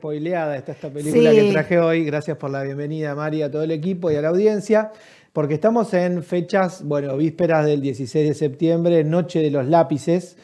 spoileada está esta película que traje hoy. Gracias por la bienvenida, María, a todo el equipo y a la audiencia. Porque estamos en fechas, bueno, vísperas del 16 de septiembre, Noche de los Lápices.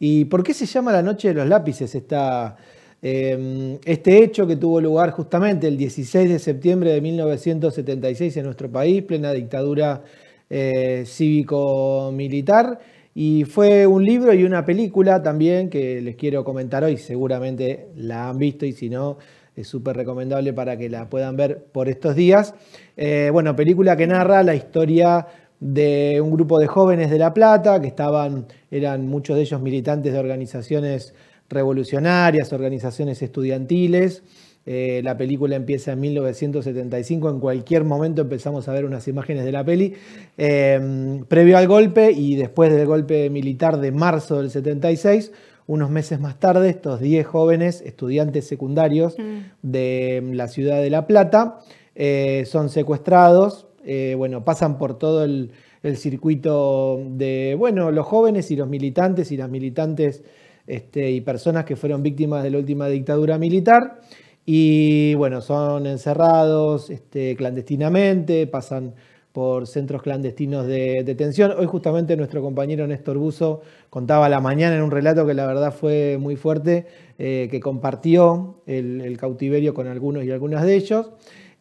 ¿Y por qué se llama la Noche de los Lápices Está em, este hecho que tuvo lugar justamente el 16 de septiembre de 1976 en nuestro país, plena dictadura eh, cívico-militar? Y fue un libro y una película también que les quiero comentar hoy. Seguramente la han visto y si no, es súper recomendable para que la puedan ver por estos días. Eh, bueno, película que narra la historia de un grupo de jóvenes de La Plata que estaban, eran muchos de ellos militantes de organizaciones revolucionarias, organizaciones estudiantiles eh, la película empieza en 1975, en cualquier momento empezamos a ver unas imágenes de la peli, em, previo al golpe y después del golpe militar de marzo del 76. Unos meses más tarde, estos 10 jóvenes estudiantes secundarios mm. de la ciudad de La Plata eh, son secuestrados, eh, bueno, pasan por todo el, circuito de, bueno, los jóvenes y los militantes y las militantes este, y personas que fueron víctimas de la última dictadura militar y bueno, son encerrados este, clandestinamente, pasan por centros clandestinos de detención. Hoy justamente nuestro compañero Néstor Buzo contaba la mañana en un relato que la verdad fue muy fuerte, eh, que compartió el, cautiverio con algunos y algunas de ellos.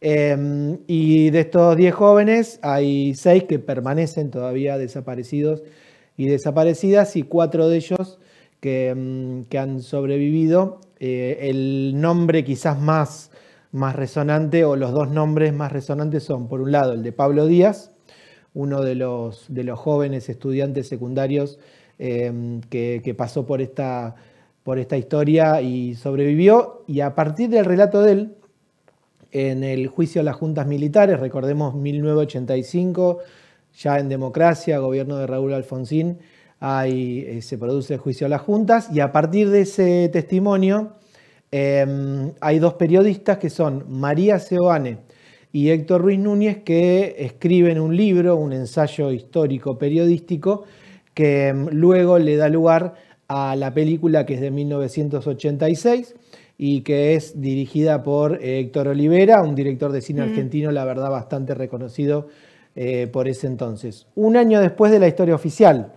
Em, y de estos 10 jóvenes hay 6 que permanecen todavía desaparecidos y desaparecidas y 4 de ellos que em, han sobrevivido eh, el nombre quizás más, más resonante o los dos nombres más resonantes son, por un lado, el de Pablo Díaz, uno de los, de los jóvenes estudiantes secundarios em, que, pasó por esta, por esta historia y sobrevivió. Y a partir del relato de él, en el juicio a las juntas militares, recordemos 1985, ya en democracia, gobierno de Raúl Alfonsín, hay eh, se produce el juicio a las juntas y a partir de ese testimonio Em, hay dos periodistas que son María Seoane y Héctor Ruiz Núñez que escriben un libro, un ensayo histórico periodístico, que em, luego le da lugar a la película que es de 1986 y que es dirigida por eh, Héctor Olivera, un director de cine mm. argentino, la verdad, bastante reconocido eh, por ese entonces. Un año después de la historia oficial,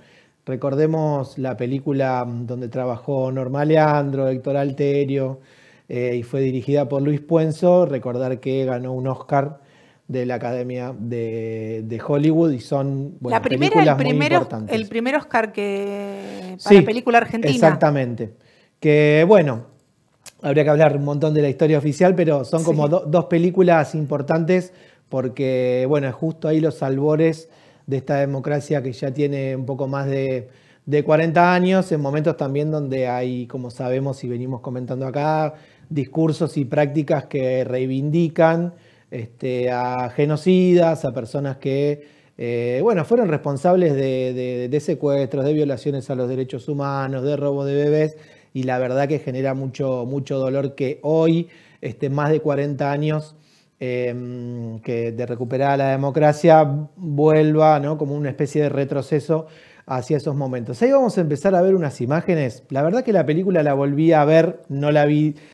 Recordemos la película mm, donde trabajó Norma Leandro, Héctor Alterio eh, y fue dirigida por Luis Puenzo. Recordar que ganó un Oscar de la Academia de, Hollywood y son la primera, el primer, El primer Oscar que para la película argentina. Exactamente. Que bueno, habría que hablar un montón de la historia oficial, pero son como dos películas importantes porque bueno, es justo ahí los albores de esta democracia que ya tiene un poco más de, de 40 años, en momentos también donde hay, como sabemos y venimos comentando acá, discursos y prácticas que reivindican este, a genocidas, a personas que eh, bueno, fueron responsables de, secuestros, de violaciones a los derechos humanos, de robo de bebés, y la verdad que genera mucho, mucho dolor que hoy, este, más de 40 años Em, que de recuperar la democracia vuelva como una especie de retroceso hacia esos momentos. Ahí vamos a empezar a ver unas imágenes. La verdad que la película la volví a ver, no la vi